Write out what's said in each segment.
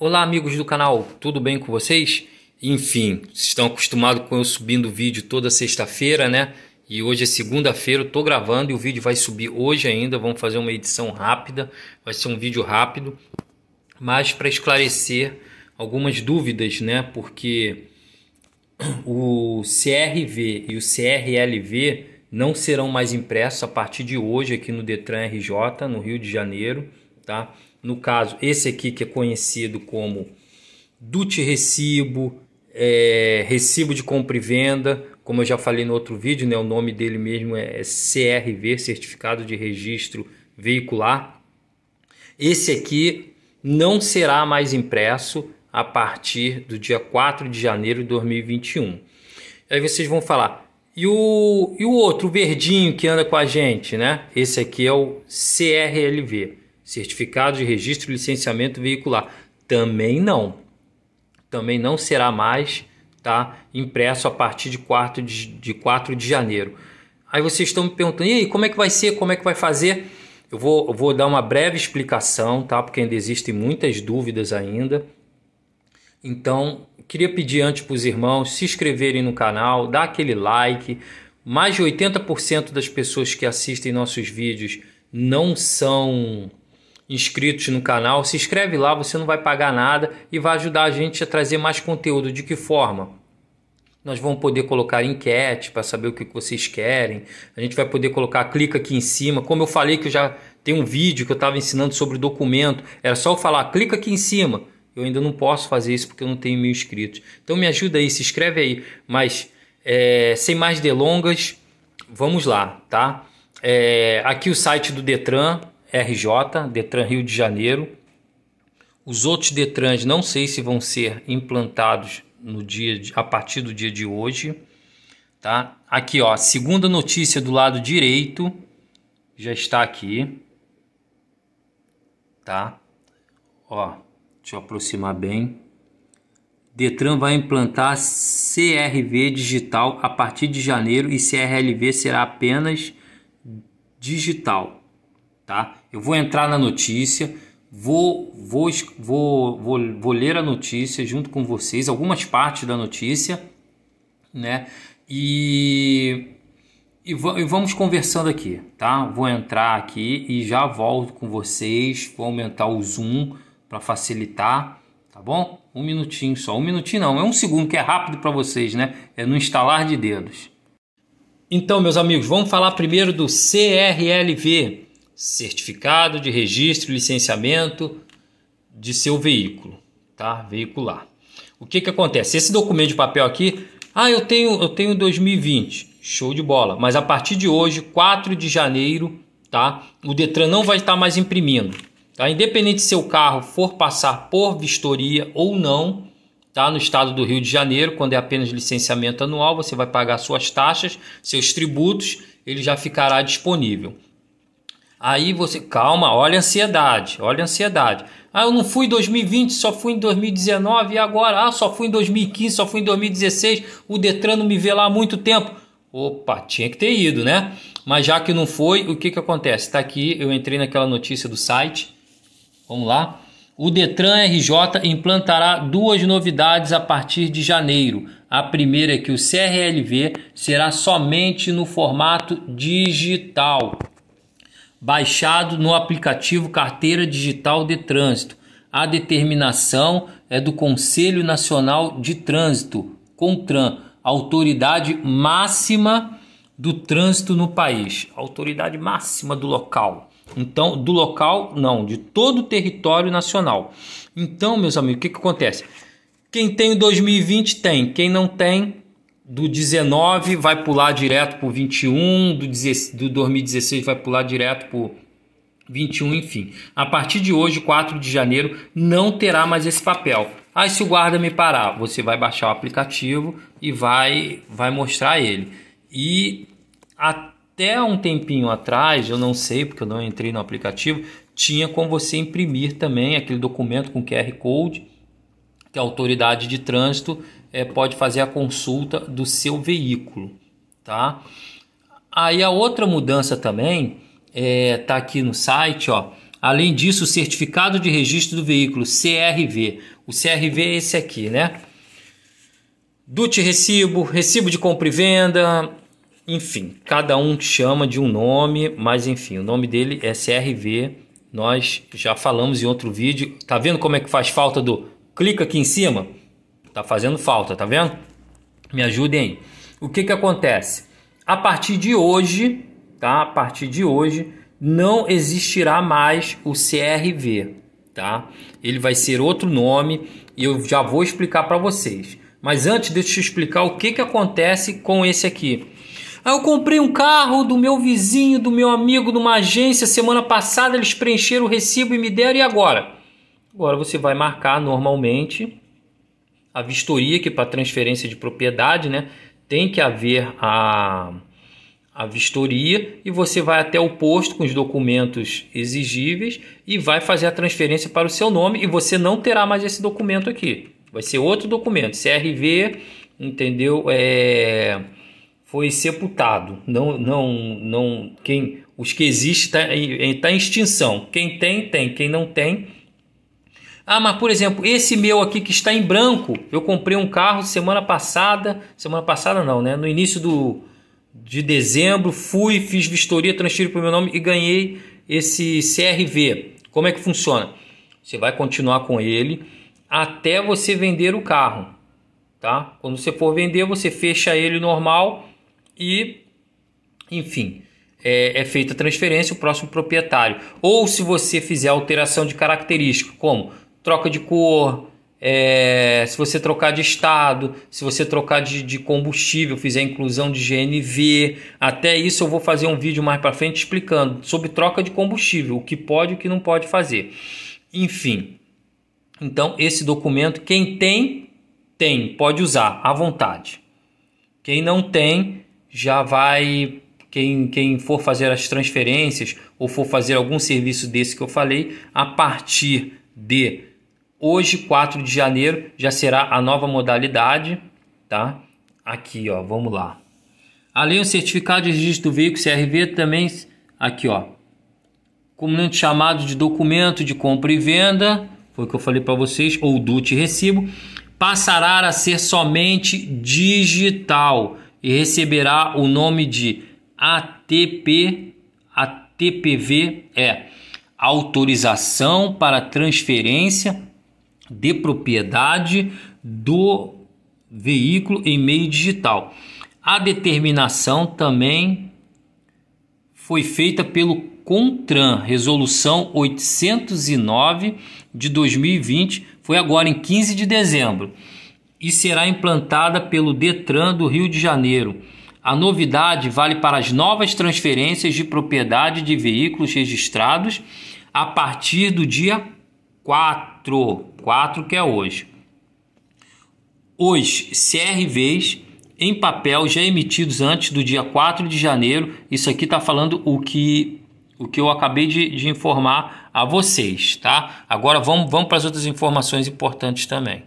Olá, amigos do canal, tudo bem com vocês? Enfim, vocês estão acostumados com eu subindo vídeo toda sexta-feira, né? E hoje é segunda-feira, eu tô gravando e o vídeo vai subir hoje ainda. Vamos fazer uma edição rápida, vai ser um vídeo rápido, mas para esclarecer algumas dúvidas, né? Porque o CRV e o CRLV não serão mais impressos a partir de hoje aqui no Detran RJ, no Rio de Janeiro, tá? No caso, esse aqui que é conhecido como DUT Recibo, é, Recibo de Compra e Venda, como eu já falei no outro vídeo, né, o nome dele mesmo é, é CRV, Certificado de Registro Veicular. Esse aqui não será mais impresso a partir do dia 4 de janeiro de 2021. Aí vocês vão falar, e o, e o outro, verdinho que anda com a gente, né? Esse aqui é o CRLV certificado de registro e licenciamento veicular. Também não. Também não será mais tá, impresso a partir de 4 de, de, 4 de janeiro. Aí vocês estão me perguntando, e aí, como é que vai ser? Como é que vai fazer? Eu vou, eu vou dar uma breve explicação, tá? Porque ainda existem muitas dúvidas ainda. Então, queria pedir antes para os irmãos se inscreverem no canal, dar aquele like. Mais de 80% das pessoas que assistem nossos vídeos não são inscritos no canal, se inscreve lá, você não vai pagar nada e vai ajudar a gente a trazer mais conteúdo. De que forma? Nós vamos poder colocar enquete para saber o que vocês querem. A gente vai poder colocar clica aqui em cima. Como eu falei que eu já tem um vídeo que eu estava ensinando sobre documento, era só eu falar clica aqui em cima. Eu ainda não posso fazer isso porque eu não tenho mil inscritos. Então me ajuda aí, se inscreve aí. Mas é, sem mais delongas, vamos lá, tá? É, aqui o site do Detran, RJ, Detran Rio de Janeiro. Os outros Detrans não sei se vão ser implantados no dia de, a partir do dia de hoje, tá? Aqui, ó, segunda notícia do lado direito já está aqui, tá? Ó, deixa eu aproximar bem. Detran vai implantar CRV digital a partir de janeiro e CRLV será apenas digital, tá? Eu vou entrar na notícia, vou, vou, vou, vou, vou ler a notícia junto com vocês, algumas partes da notícia, né? E, e, e vamos conversando aqui, tá? Vou entrar aqui e já volto com vocês, vou aumentar o zoom para facilitar, tá bom? Um minutinho só, um minutinho não, é um segundo que é rápido para vocês, né? É no instalar de dedos. Então, meus amigos, vamos falar primeiro do CRLV, certificado de registro e licenciamento de seu veículo, tá? Veicular. O que que acontece? Esse documento de papel aqui, ah, eu tenho, eu tenho 2020, show de bola, mas a partir de hoje, 4 de janeiro, tá? O Detran não vai estar mais imprimindo, tá? Independente se seu carro for passar por vistoria ou não, tá? No estado do Rio de Janeiro, quando é apenas licenciamento anual, você vai pagar suas taxas, seus tributos, ele já ficará disponível. Aí você, calma, olha a ansiedade, olha a ansiedade. Ah, eu não fui em 2020, só fui em 2019 e agora, ah, só fui em 2015, só fui em 2016, o Detran não me vê lá há muito tempo. Opa, tinha que ter ido, né? Mas já que não foi, o que que acontece? Está aqui, eu entrei naquela notícia do site. Vamos lá. O Detran RJ implantará duas novidades a partir de janeiro. A primeira é que o CRLV será somente no formato digital baixado no aplicativo Carteira Digital de Trânsito. A determinação é do Conselho Nacional de Trânsito, CONTRAN, autoridade máxima do trânsito no país, autoridade máxima do local. Então, do local, não, de todo o território nacional. Então, meus amigos, o que, que acontece? Quem tem o 2020 tem, quem não tem, do 19 vai pular direto para o 21, do, 10, do 2016 vai pular direto para o 21, enfim. A partir de hoje, 4 de janeiro, não terá mais esse papel. Aí ah, se o guarda me parar, você vai baixar o aplicativo e vai vai mostrar ele. E até um tempinho atrás, eu não sei porque eu não entrei no aplicativo, tinha como você imprimir também aquele documento com QR Code que é a autoridade de trânsito é, pode fazer a consulta do seu veículo, tá? Aí a outra mudança também está é, aqui no site, ó. Além disso, o certificado de registro do veículo CRV. O CRV é esse aqui, né? DUT recibo, recibo de compra e venda, enfim, cada um chama de um nome, mas enfim, o nome dele é CRV. Nós já falamos em outro vídeo. Tá vendo como é que faz falta do clica aqui em cima? Tá fazendo falta, tá vendo? Me ajudem aí. O que que acontece? A partir de hoje, tá? A partir de hoje não existirá mais o CRV, tá? Ele vai ser outro nome e eu já vou explicar para vocês. Mas antes deixa eu explicar o que que acontece com esse aqui. Ah, eu comprei um carro do meu vizinho, do meu amigo, de uma agência. Semana passada eles preencheram o recibo e me deram, e agora? Agora você vai marcar normalmente a vistoria, que é para transferência de propriedade, né, tem que haver a, a vistoria e você vai até o posto com os documentos exigíveis e vai fazer a transferência para o seu nome e você não terá mais esse documento aqui. Vai ser outro documento, CRV, entendeu? É, foi sepultado. Não, não, não. Quem os que existem está tá em extinção. Quem tem tem, quem não tem ah, mas por exemplo, esse meu aqui que está em branco, eu comprei um carro semana passada, semana passada não, né? No início do, de dezembro, fui, fiz vistoria, transferi para o meu nome e ganhei esse CRV. Como é que funciona? Você vai continuar com ele até você vender o carro, tá? Quando você for vender, você fecha ele normal e, enfim, é, é, feita a transferência, o próximo proprietário. Ou se você fizer alteração de característica, como troca de cor, é, se você trocar de estado, se você trocar de, de, combustível, fizer inclusão de GNV, até isso eu vou fazer um vídeo mais para frente explicando sobre troca de combustível, o que pode e o que não pode fazer. Enfim, então esse documento, quem tem, tem, pode usar à vontade. Quem não tem, já vai. Quem, quem for fazer as transferências ou for fazer algum serviço desse que eu falei, a partir de Hoje, 4 de janeiro, já será a nova modalidade, tá? Aqui, ó, vamos lá. Além do certificado de registro do veículo CRV também aqui, ó. Comumente é chamado de documento de compra e venda, foi o que eu falei para vocês, ou DUT recibo, passará a ser somente digital e receberá o nome de ATP ATPV é autorização para transferência de propriedade do veículo em meio digital. A determinação também foi feita pelo CONTRAN, resolução 809 de 2020, foi agora em 15 de dezembro e será implantada pelo Detran do Rio de Janeiro. A novidade vale para as novas transferências de propriedade de veículos registrados a partir do dia 4 4, 4 que é hoje. Os CRVs em papel já emitidos antes do dia 4 de janeiro, isso aqui está falando o que, o que eu acabei de, de informar a vocês, tá? Agora vamos, vamos para as outras informações importantes também.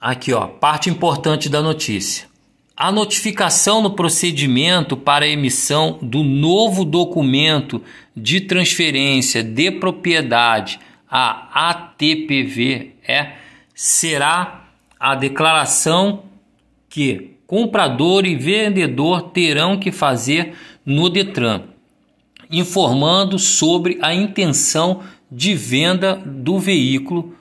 Aqui, ó, parte importante da notícia. A notificação no procedimento para emissão do novo documento de transferência de propriedade a ATPV é será a declaração que comprador e vendedor terão que fazer no Detran, informando sobre a intenção de venda do veículo.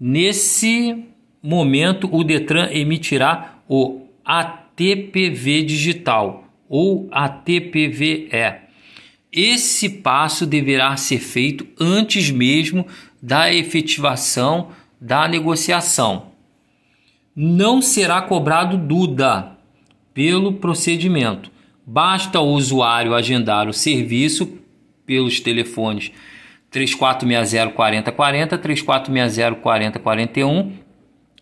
Nesse momento, o Detran emitirá o ATPV digital ou ATPVE. Esse passo deverá ser feito antes mesmo da efetivação da negociação. Não será cobrado Duda pelo procedimento. Basta o usuário agendar o serviço pelos telefones 3460 4040, 3460 4041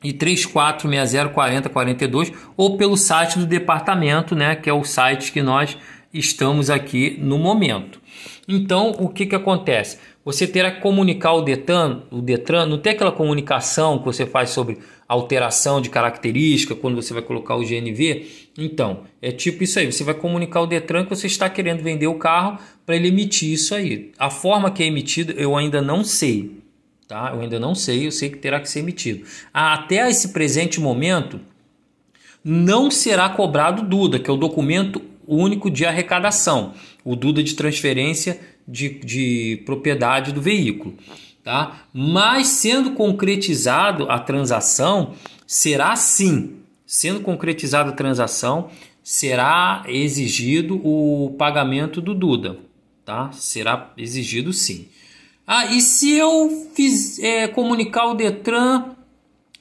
e 3460 4042 ou pelo site do departamento, né, que é o site que nós estamos aqui no momento. Então, o que, que acontece? Você terá que comunicar o Detran, o Detran, não tem aquela comunicação que você faz sobre alteração de característica quando você vai colocar o GNV? Então, é tipo isso aí, você vai comunicar o Detran que você está querendo vender o carro para ele emitir isso aí. A forma que é emitido eu ainda não sei, tá? Eu ainda não sei, eu sei que terá que ser emitido. Ah, até esse presente momento, não será cobrado Duda, que é o documento único de arrecadação, o Duda de transferência de, de propriedade do veículo. Tá? Mas sendo concretizado a transação, será sim, sendo concretizada a transação, será exigido o pagamento do Duda, tá? Será exigido sim. Ah, e se eu fiz, é, comunicar o Detran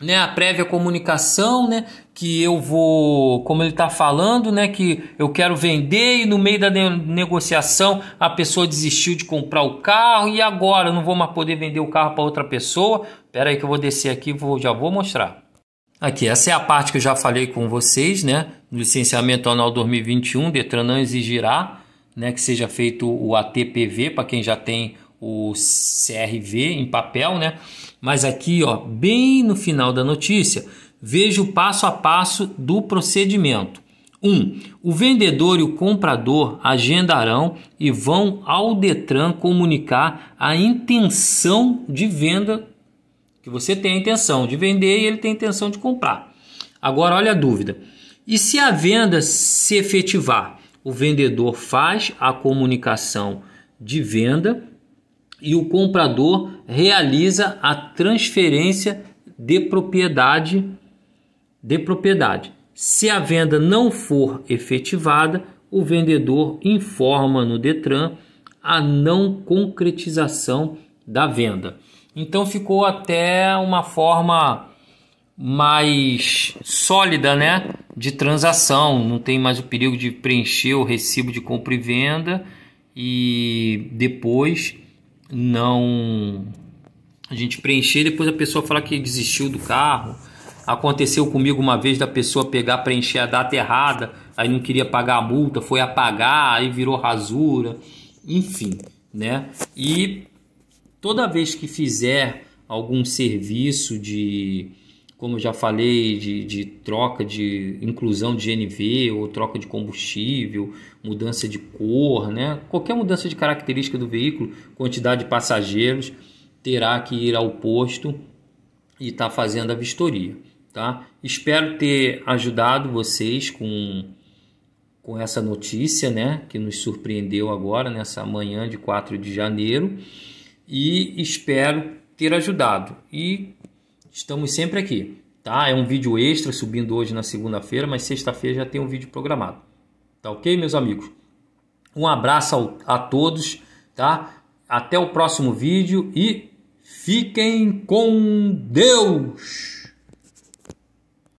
né, a prévia comunicação, né, que eu vou, como ele está falando, né, que eu quero vender e no meio da negociação a pessoa desistiu de comprar o carro e agora eu não vou mais poder vender o carro para outra pessoa. Espera aí que eu vou descer aqui, vou, já vou mostrar. Aqui, essa é a parte que eu já falei com vocês, né, no licenciamento anual 2021, Detran não exigirá, né, que seja feito o ATPV para quem já tem o CRV em papel, né? Mas aqui, ó, bem no final da notícia, veja o passo a passo do procedimento. 1. Um, o vendedor e o comprador agendarão e vão ao Detran comunicar a intenção de venda que você tem a intenção de vender e ele tem a intenção de comprar. Agora olha a dúvida. E se a venda se efetivar, o vendedor faz a comunicação de venda e o comprador realiza a transferência de propriedade de propriedade. Se a venda não for efetivada, o vendedor informa no Detran a não concretização da venda. Então ficou até uma forma mais sólida, né, de transação, não tem mais o perigo de preencher o recibo de compra e venda e depois não a gente preencher, depois a pessoa falar que desistiu do carro. Aconteceu comigo uma vez da pessoa pegar, preencher a data errada, aí não queria pagar a multa, foi apagar, aí virou rasura, enfim, né? E toda vez que fizer algum serviço de como eu já falei, de, de troca de inclusão de GNV ou troca de combustível, mudança de cor, né? qualquer mudança de característica do veículo, quantidade de passageiros, terá que ir ao posto e estar tá fazendo a vistoria. Tá? Espero ter ajudado vocês com, com essa notícia né? que nos surpreendeu agora, nessa manhã de 4 de janeiro, e espero ter ajudado. E estamos sempre aqui, tá? É um vídeo extra subindo hoje na segunda-feira, mas sexta-feira já tem um vídeo programado. Tá ok, meus amigos? Um abraço a todos, tá? Até o próximo vídeo e fiquem com Deus!